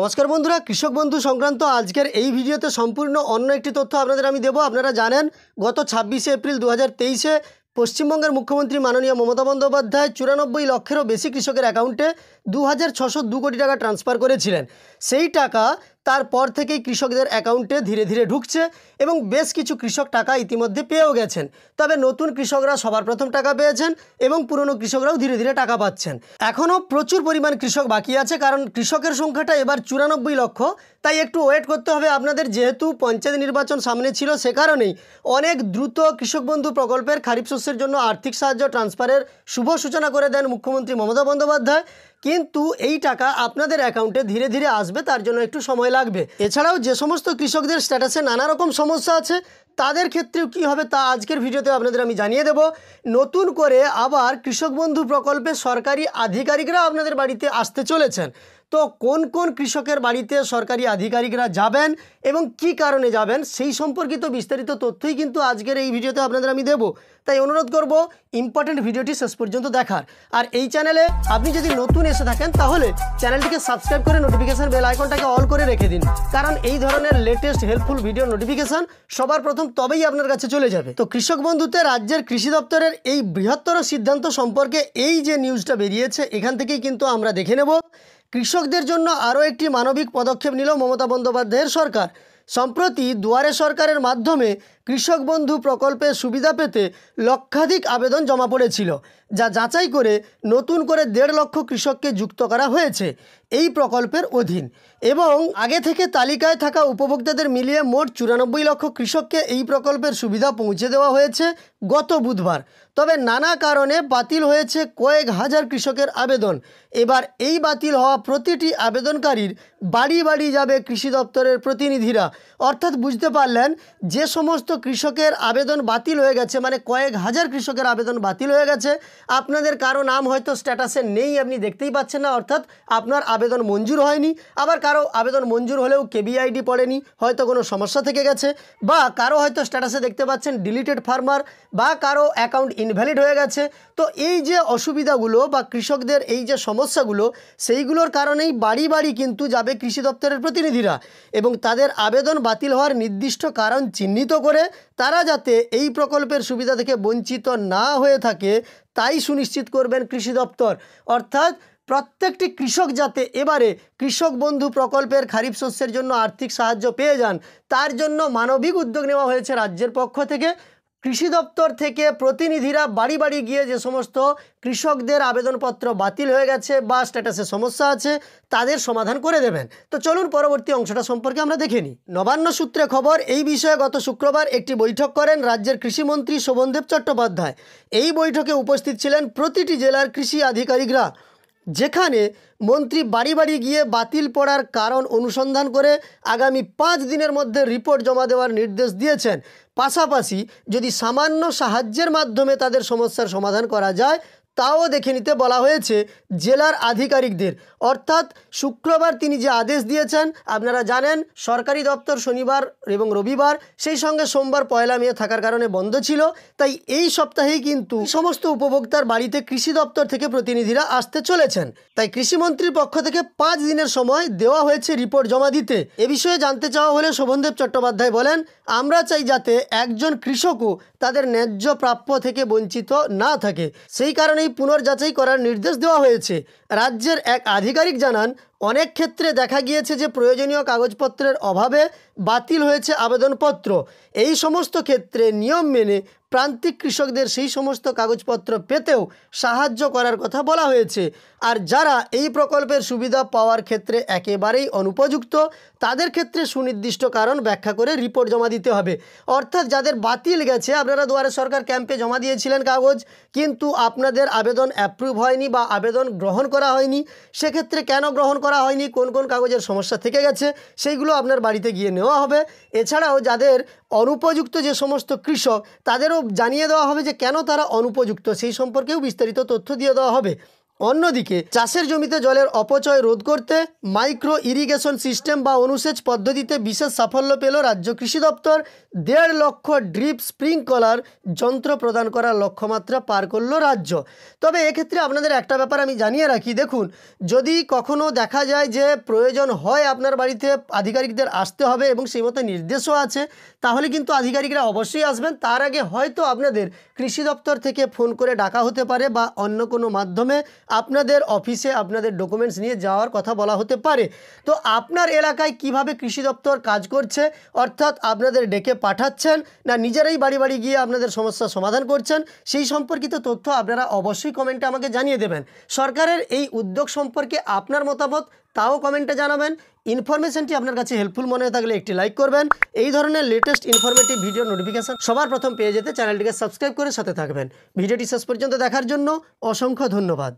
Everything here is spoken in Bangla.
নমস্কার বন্ধুরা কৃষক বন্ধু সংক্রান্ত আজকের এই ভিডিওতে সম্পূর্ণ অন্য একটি তথ্য আপনাদের আমি দেব আপনারা জানেন গত ছাব্বিশে এপ্রিল দু হাজার পশ্চিমবঙ্গের মুখ্যমন্ত্রী মাননীয় মমতা বন্দ্যোপাধ্যায় চুরানব্বই লক্ষেরও বেশি কৃষকের অ্যাকাউন্টে দু হাজার কোটি টাকা ট্রান্সফার করেছিলেন সেই টাকা তারপর থেকেই কৃষকদের অ্যাকাউন্টে ধীরে ধীরে ঢুকছে এবং বেশ কিছু কৃষক টাকা ইতিমধ্যে পেয়েও গেছেন তবে নতুন কৃষকরা সবার প্রথম টাকা পেয়েছেন এবং পুরনো কৃষকরাও ধীরে ধীরে টাকা পাচ্ছেন এখনও প্রচুর পরিমাণ কৃষক বাকি আছে কারণ কৃষকের সংখ্যাটা এবার চুরানব্বই লক্ষ তাই একটু ওয়েট করতে হবে আপনাদের যেহেতু পঞ্চায়েত নির্বাচন সামনে ছিল সে কারণেই অনেক দ্রুত কৃষক বন্ধু প্রকল্পের খারিফ শস্যের জন্য আর্থিক সাহায্য ট্রান্সফারের শুভ সূচনা করে দেন মুখ্যমন্ত্রী মমতা বন্দ্যোপাধ্যায় কিন্তু এই টাকা আপনাদের অ্যাকাউন্টে ধীরে ধীরে আসবে তার জন্য একটু সময় লাগবে এছাড়াও যে সমস্ত কৃষকদের স্ট্যাটাসে নানা রকম সমস্যা আছে তাদের ক্ষেত্রেও কি হবে তা আজকের ভিডিওতে আপনাদের আমি জানিয়ে দেব নতুন করে আবার কৃষক বন্ধু প্রকল্পে সরকারি আধিকারিকরা আপনাদের বাড়িতে আসতে চলেছেন তো কোন কোন কৃষকের বাড়িতে সরকারি আধিকারিকরা যাবেন এবং কি কারণে যাবেন সেই সম্পর্কিত বিস্তারিত তথ্যই কিন্তু আজকের এই ভিডিওতে আপনাদের আমি দেব তাই অনুরোধ করব ইম্পর্ট্যান্ট ভিডিওটি শেষ পর্যন্ত দেখার আর এই চ্যানেলে আপনি যদি নতুন এসে থাকেন তাহলে চ্যানেলটিকে সাবস্ক্রাইব করে নোটিফিকেশান বেল আইকনটাকে অল করে রেখে দিন কারণ এই ধরনের লেটেস্ট হেল্পফুল ভিডিও নোটিফিকেশান সবার প্রথম তবেই আপনার কাছে চলে যাবে তো কৃষক বন্ধুতে রাজ্যের কৃষি দপ্তরের এই বৃহত্তর সিদ্ধান্ত সম্পর্কে এই যে নিউজটা বেরিয়েছে এখান থেকেই কিন্তু আমরা দেখে নেব কৃষকদের জন্য আরও একটি মানবিক পদক্ষেপ নিল মমতা বন্দ্যোপাধ্যায়ের সরকার সম্প্রতি দুয়ারে সরকারের মাধ্যমে কৃষক বন্ধু প্রকল্পের সুবিধা পেতে লক্ষাধিক আবেদন জমা পড়েছিল যা যাচাই করে নতুন করে দেড় লক্ষ কৃষককে যুক্ত করা হয়েছে এই প্রকল্পের অধীন এবং আগে থেকে তালিকায় থাকা উপভোক্তাদের মিলিয়ে মোট চুরানব্বই লক্ষ কৃষককে এই প্রকল্পের সুবিধা পৌঁছে দেওয়া হয়েছে গত বুধবার তবে নানা কারণে বাতিল হয়েছে কয়েক হাজার কৃষকের আবেদন এবার এই বাতিল হওয়া প্রতিটি আবেদনকারীর বাড়ি বাড়ি যাবে কৃষি দপ্তরের প্রতিনিধিরা অর্থাৎ বুঝতে পারলেন যে সমস্ত কৃষকের আবেদন বাতিল হয়ে গেছে মানে কয়েক হাজার কৃষকের আবেদন বাতিল হয়ে গেছে আপনাদের কারো নাম হয়তো স্ট্যাটাসে নেই আপনি দেখতেই পাচ্ছেন না অর্থাৎ আপনার আবেদন মঞ্জুর হয়নি আবার কারো আবেদন মঞ্জুর হলেও কেবিআইডি পড়েনি হয়তো কোনো সমস্যা থেকে গেছে বা কারো হয়তো স্ট্যাটাসে দেখতে পাচ্ছেন ডিলিটেড ফার্মার বা কারো অ্যাকাউন্ট ইনভ্যালিড হয়ে গেছে তো এই যে অসুবিধাগুলো বা কৃষকদের এই যে সমস্যাগুলো সেইগুলোর কারণেই বাড়ি বাড়ি কিন্তু যাবে কৃষি দপ্তরের প্রতিনিধিরা এবং তাদের আবেদন বাতিল হওয়ার নির্দিষ্ট কারণ চিহ্নিত করে করে তারা যাতে এই প্রকল্পের সুবিধা থেকে বঞ্চিত না হয়ে থাকে তাই সুনিশ্চিত করবেন কৃষি দপ্তর অর্থাৎ প্রত্যেকটি কৃষক যাতে এবারে কৃষক বন্ধু প্রকল্পের খারিফ শস্যের জন্য আর্থিক সাহায্য পেয়ে যান তার জন্য মানবিক উদ্যোগ নেওয়া হয়েছে রাজ্যের পক্ষ থেকে কৃষি দপ্তর থেকে প্রতিনিধিরা বাড়ি বাড়ি গিয়ে যে সমস্ত কৃষকদের আবেদনপত্র বাতিল হয়ে গেছে বা স্ট্যাটাসে সমস্যা আছে তাদের সমাধান করে দেবেন তো চলুন পরবর্তী অংশটা সম্পর্কে আমরা দেখে নিই নবান্ন সূত্রে খবর এই বিষয়ে গত শুক্রবার একটি বৈঠক করেন রাজ্যের কৃষিমন্ত্রী শোভনদেব চট্টোপাধ্যায় এই বৈঠকে উপস্থিত ছিলেন প্রতিটি জেলার কৃষি আধিকারিকরা যেখানে মন্ত্রী বাড়ি বাড়ি গিয়ে বাতিল পড়ার কারণ অনুসন্ধান করে আগামী পাঁচ দিনের মধ্যে রিপোর্ট জমা দেওয়ার নির্দেশ দিয়েছেন পাশাপাশি যদি সামান্য সাহায্যের মাধ্যমে তাদের সমস্যার সমাধান করা যায় তাও দেখে নিতে বলা হয়েছে জেলার আধিকারিকদের অর্থাৎ শুক্রবার তিনি যে আদেশ দিয়েছেন আপনারা জানেন সরকারি দপ্তর শনিবার এবং রবিবার সেই সঙ্গে সোমবার পয়লা মেয়ে থাকার কারণে বন্ধ ছিল তাই এই সপ্তাহেই কিন্তু সমস্ত উপভোক্তার বাড়িতে কৃষি দপ্তর থেকে প্রতিনিধিরা আসতে চলেছেন তাই কৃষিমন্ত্রীর পক্ষ থেকে পাঁচ দিনের সময় দেওয়া হয়েছে রিপোর্ট জমা দিতে এ বিষয়ে জানতে চাওয়া হলে শোভনদেব চট্টোপাধ্যায় বলেন আমরা চাই যাতে একজন কৃষকও তাদের ন্যায্য প্রাপ্য থেকে বঞ্চিত না থাকে সেই কারণেই পুনর্যাচাই করার নির্দেশ দেওয়া হয়েছে রাজ্যের এক আধিকারিক জানান অনেক ক্ষেত্রে দেখা গিয়েছে যে প্রয়োজনীয় কাগজপত্রের অভাবে বাতিল হয়েছে আবেদনপত্র এই সমস্ত ক্ষেত্রে নিয়ম মেনে প্রান্তিক কৃষকদের সেই সমস্ত কাগজপত্র পেতেও সাহায্য করার কথা বলা হয়েছে আর যারা এই প্রকল্পের সুবিধা পাওয়ার ক্ষেত্রে একেবারেই অনুপযুক্ত তাদের ক্ষেত্রে সুনির্দিষ্ট কারণ ব্যাখ্যা করে রিপোর্ট জমা দিতে হবে অর্থাৎ যাদের বাতিল গেছে আপনারা দুয়ারে সরকার ক্যাম্পে জমা দিয়েছিলেন কাগজ কিন্তু আপনাদের আবেদন অ্যাপ্রুভ হয়নি বা আবেদন গ্রহণ করা হয়নি সেক্ষেত্রে কেন গ্রহণ করা হয়নি কোন কোন কাগজের সমস্যা থেকে গেছে সেইগুলো আপনার বাড়িতে গিয়ে নেওয়া হবে এছাড়াও যাদের অনুপযুক্ত যে সমস্ত কৃষক তাদেরও জানিয়ে দেওয়া হবে যে কেন তারা অনুপযুক্ত সেই সম্পর্কেও বিস্তারিত তথ্য দিয়ে দেওয়া হবে অন্যদিকে চাষের জমিতে জলের অপচয় রোধ করতে মাইক্রো ইরিগেশন সিস্টেম বা অনুসেচ পদ্ধতিতে বিশেষ সাফল্য পেল রাজ্য কৃষি দপ্তর দেড় লক্ষ ড্রিপ স্প্রিংকলার যন্ত্র প্রদান করার লক্ষ্যমাত্রা পার করল রাজ্য তবে এক্ষেত্রে আপনাদের একটা ব্যাপার আমি জানিয়ে রাখি দেখুন যদি কখনও দেখা যায় যে প্রয়োজন হয় আপনার বাড়িতে আধিকারিকদের আসতে হবে এবং সেই মতো নির্দেশও আছে তাহলে কিন্তু আধিকারিকরা অবশ্যই আসবেন তার আগে হয়তো আপনাদের কৃষি দপ্তর থেকে ফোন করে ডাকা হতে পারে বা অন্য কোনো মাধ্যমে আপনাদের অফিসে আপনাদের ডকুমেন্টস নিয়ে যাওয়ার কথা বলা হতে পারে তো আপনার এলাকায় কিভাবে কৃষি দপ্তর কাজ করছে অর্থাৎ আপনাদের ডেকে পাঠাচ্ছেন না নিজেরাই বাড়ি বাড়ি গিয়ে আপনাদের সমস্যা সমাধান করছেন সেই সম্পর্কিত তথ্য আপনারা অবশ্যই কমেন্টে আমাকে জানিয়ে দেবেন সরকারের এই উদ্যোগ সম্পর্কে আপনার মতামত তাও কমেন্টে জানাবেন ইনফরমেশনটি আপনার কাছে হেল্পফুল মনে হয়ে থাকলে একটি লাইক করবেন এই ধরনের লেটেস্ট ইনফরমেটিভ ভিডিও নোটিফিকেশান সবার প্রথম পেয়ে যেতে চ্যানেলটিকে সাবস্ক্রাইব করে সাথে থাকবেন ভিডিওটি শেষ পর্যন্ত দেখার জন্য অসংখ্য ধন্যবাদ